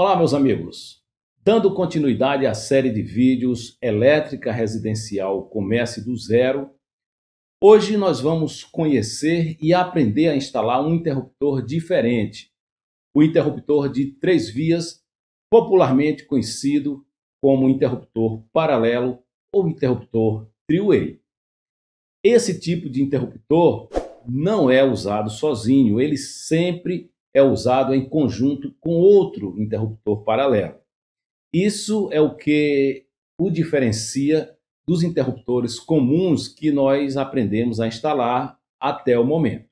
Olá, meus amigos! Dando continuidade à série de vídeos Elétrica Residencial Comece do Zero, hoje nós vamos conhecer e aprender a instalar um interruptor diferente, o interruptor de três vias, popularmente conhecido como interruptor paralelo ou interruptor three-way. Esse tipo de interruptor não é usado sozinho, ele sempre é usado em conjunto com outro interruptor paralelo. Isso é o que o diferencia dos interruptores comuns que nós aprendemos a instalar até o momento.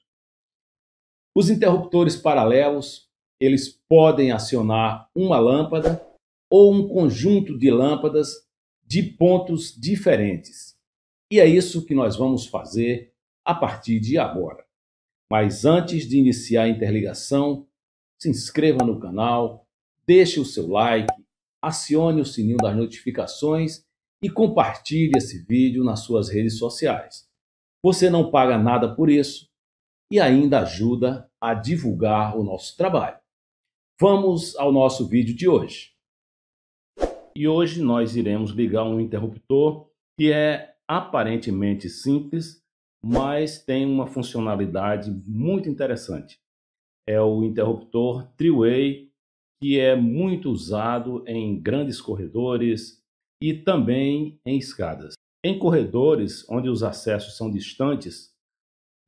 Os interruptores paralelos, eles podem acionar uma lâmpada ou um conjunto de lâmpadas de pontos diferentes. E é isso que nós vamos fazer a partir de agora. Mas antes de iniciar a interligação, se inscreva no canal, deixe o seu like, acione o sininho das notificações e compartilhe esse vídeo nas suas redes sociais. Você não paga nada por isso e ainda ajuda a divulgar o nosso trabalho. Vamos ao nosso vídeo de hoje. E hoje nós iremos ligar um interruptor que é aparentemente simples, mas tem uma funcionalidade muito interessante. É o interruptor Triway, que é muito usado em grandes corredores e também em escadas. Em corredores onde os acessos são distantes,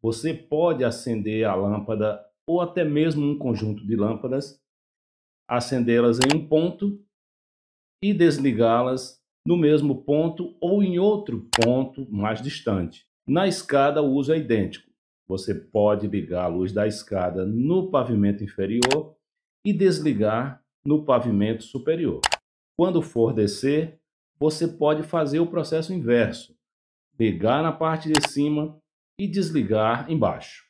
você pode acender a lâmpada ou até mesmo um conjunto de lâmpadas, acendê-las em um ponto e desligá-las no mesmo ponto ou em outro ponto mais distante. Na escada, o uso é idêntico. Você pode ligar a luz da escada no pavimento inferior e desligar no pavimento superior. Quando for descer, você pode fazer o processo inverso. Ligar na parte de cima e desligar embaixo.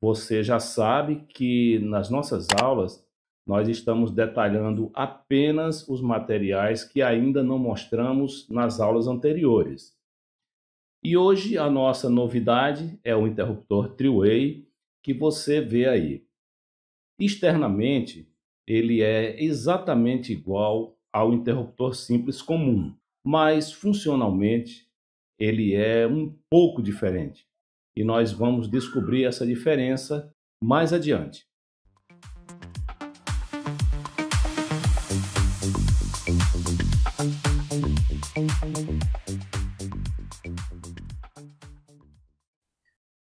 Você já sabe que nas nossas aulas nós estamos detalhando apenas os materiais que ainda não mostramos nas aulas anteriores. E hoje a nossa novidade é o interruptor Triway que você vê aí. Externamente, ele é exatamente igual ao interruptor simples comum, mas funcionalmente ele é um pouco diferente. E nós vamos descobrir essa diferença mais adiante.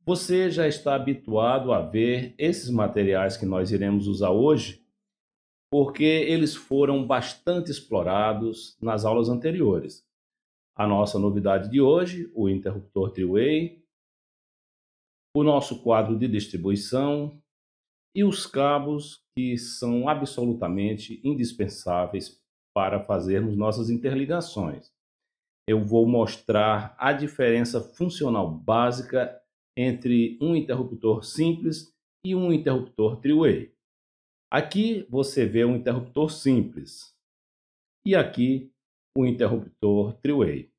Você já está habituado a ver esses materiais que nós iremos usar hoje, porque eles foram bastante explorados nas aulas anteriores. A nossa novidade de hoje, o interruptor Triway, o nosso quadro de distribuição e os cabos que são absolutamente indispensáveis para fazermos nossas interligações. Eu vou mostrar a diferença funcional básica entre um interruptor simples e um interruptor three-way. Aqui você vê um interruptor simples e aqui o um interruptor three-way.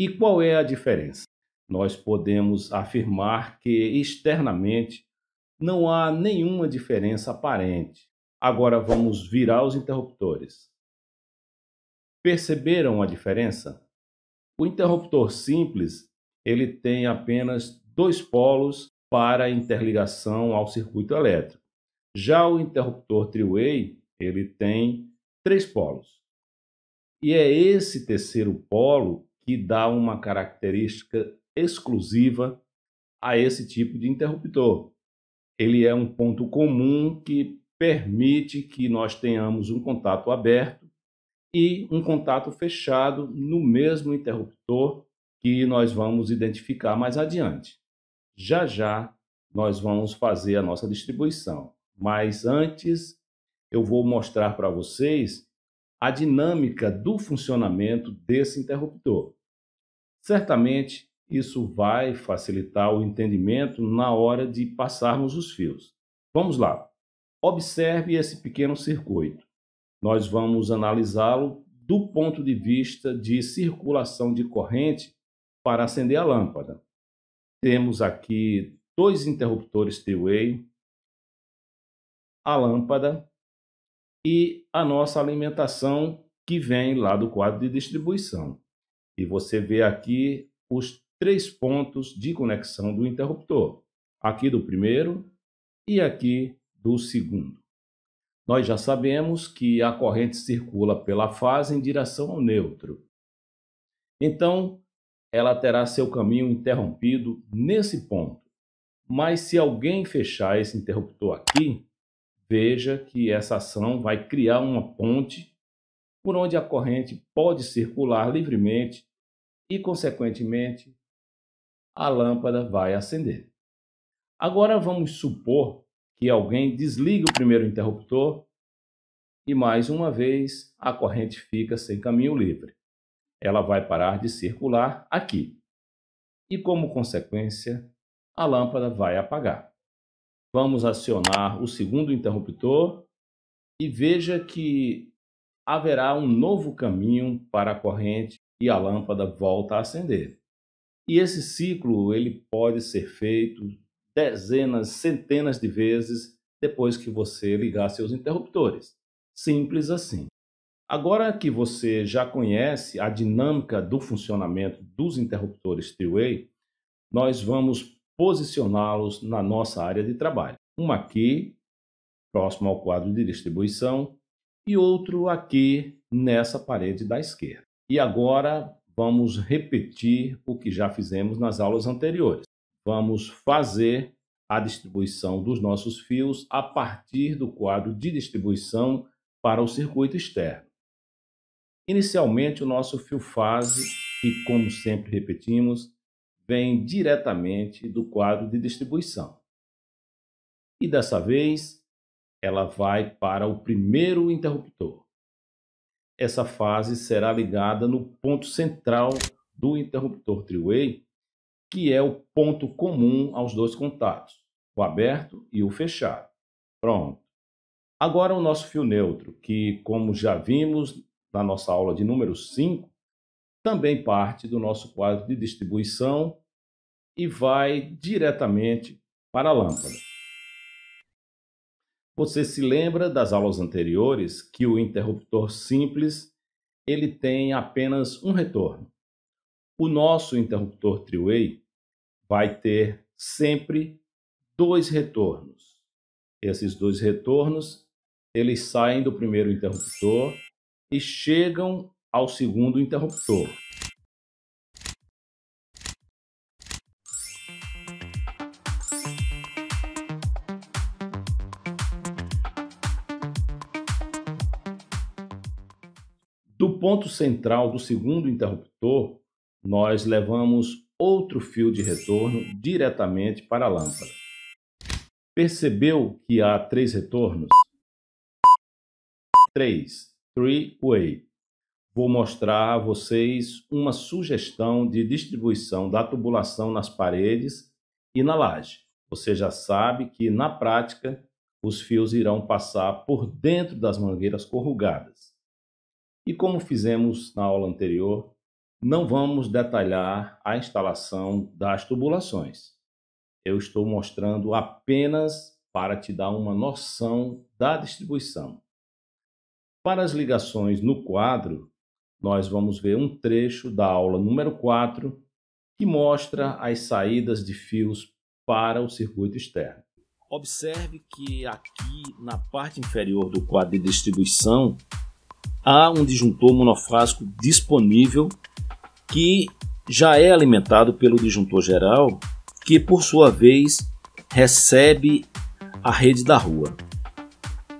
E qual é a diferença? Nós podemos afirmar que externamente não há nenhuma diferença aparente. Agora vamos virar os interruptores. Perceberam a diferença? O interruptor simples ele tem apenas dois polos para interligação ao circuito elétrico. Já o interruptor triway ele tem três polos. E é esse terceiro polo que dá uma característica exclusiva a esse tipo de interruptor. Ele é um ponto comum que permite que nós tenhamos um contato aberto e um contato fechado no mesmo interruptor que nós vamos identificar mais adiante já já nós vamos fazer a nossa distribuição. Mas antes, eu vou mostrar para vocês a dinâmica do funcionamento desse interruptor. Certamente, isso vai facilitar o entendimento na hora de passarmos os fios. Vamos lá. Observe esse pequeno circuito. Nós vamos analisá-lo do ponto de vista de circulação de corrente para acender a lâmpada temos aqui dois interruptores T-Way, a lâmpada e a nossa alimentação que vem lá do quadro de distribuição. E você vê aqui os três pontos de conexão do interruptor, aqui do primeiro e aqui do segundo. Nós já sabemos que a corrente circula pela fase em direção ao neutro. Então, ela terá seu caminho interrompido nesse ponto. Mas se alguém fechar esse interruptor aqui, veja que essa ação vai criar uma ponte por onde a corrente pode circular livremente e, consequentemente, a lâmpada vai acender. Agora vamos supor que alguém desliga o primeiro interruptor e mais uma vez a corrente fica sem caminho livre ela vai parar de circular aqui. E como consequência, a lâmpada vai apagar. Vamos acionar o segundo interruptor e veja que haverá um novo caminho para a corrente e a lâmpada volta a acender. E esse ciclo ele pode ser feito dezenas, centenas de vezes depois que você ligar seus interruptores. Simples assim. Agora que você já conhece a dinâmica do funcionamento dos interruptores three-way, nós vamos posicioná-los na nossa área de trabalho. Um aqui, próximo ao quadro de distribuição, e outro aqui nessa parede da esquerda. E agora vamos repetir o que já fizemos nas aulas anteriores. Vamos fazer a distribuição dos nossos fios a partir do quadro de distribuição para o circuito externo. Inicialmente, o nosso fio fase, que como sempre repetimos, vem diretamente do quadro de distribuição. E dessa vez, ela vai para o primeiro interruptor. Essa fase será ligada no ponto central do interruptor triway way que é o ponto comum aos dois contatos, o aberto e o fechado. Pronto. Agora o nosso fio neutro, que como já vimos na nossa aula de número 5, também parte do nosso quadro de distribuição e vai diretamente para a lâmpada. Você se lembra das aulas anteriores que o interruptor simples ele tem apenas um retorno. O nosso interruptor triway vai ter sempre dois retornos. Esses dois retornos, eles saem do primeiro interruptor e chegam ao segundo interruptor. Do ponto central do segundo interruptor, nós levamos outro fio de retorno diretamente para a lâmpada. Percebeu que há três retornos? Três. Three Way. Vou mostrar a vocês uma sugestão de distribuição da tubulação nas paredes e na laje. Você já sabe que, na prática, os fios irão passar por dentro das mangueiras corrugadas. E como fizemos na aula anterior, não vamos detalhar a instalação das tubulações. Eu estou mostrando apenas para te dar uma noção da distribuição. Para as ligações no quadro, nós vamos ver um trecho da aula número 4 que mostra as saídas de fios para o circuito externo. Observe que aqui na parte inferior do quadro de distribuição há um disjuntor monofásico disponível que já é alimentado pelo disjuntor geral, que por sua vez recebe a rede da rua.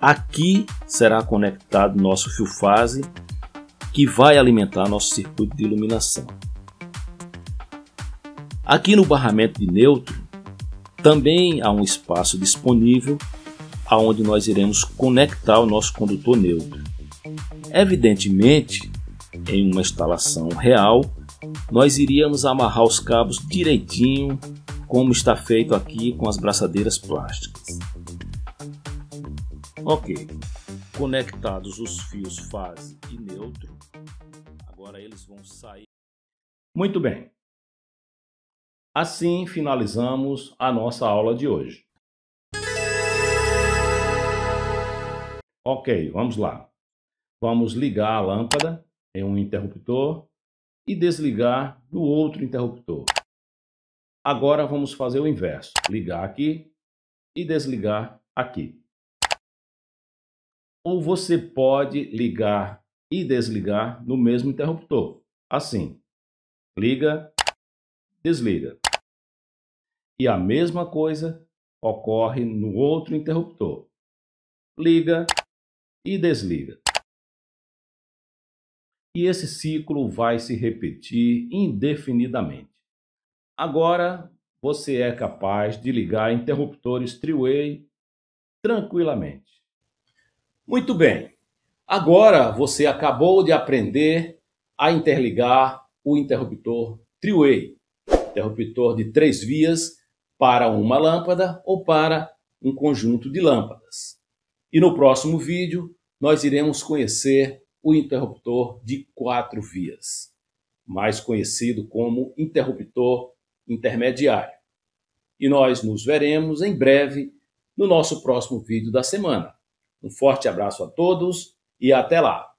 Aqui será conectado nosso fio fase que vai alimentar nosso circuito de iluminação. Aqui no barramento de neutro também há um espaço disponível aonde nós iremos conectar o nosso condutor neutro. Evidentemente, em uma instalação real, nós iríamos amarrar os cabos direitinho como está feito aqui com as braçadeiras plásticas. Ok, conectados os fios fase e neutro, agora eles vão sair. Muito bem. Assim finalizamos a nossa aula de hoje. Ok, vamos lá. Vamos ligar a lâmpada em um interruptor e desligar no outro interruptor. Agora vamos fazer o inverso, ligar aqui e desligar aqui ou você pode ligar e desligar no mesmo interruptor. Assim, liga, desliga. E a mesma coisa ocorre no outro interruptor. Liga e desliga. E esse ciclo vai se repetir indefinidamente. Agora você é capaz de ligar interruptores triway tranquilamente. Muito bem. Agora você acabou de aprender a interligar o interruptor Triway, interruptor de três vias para uma lâmpada ou para um conjunto de lâmpadas. E no próximo vídeo nós iremos conhecer o interruptor de quatro vias, mais conhecido como interruptor intermediário. E nós nos veremos em breve no nosso próximo vídeo da semana. Um forte abraço a todos e até lá!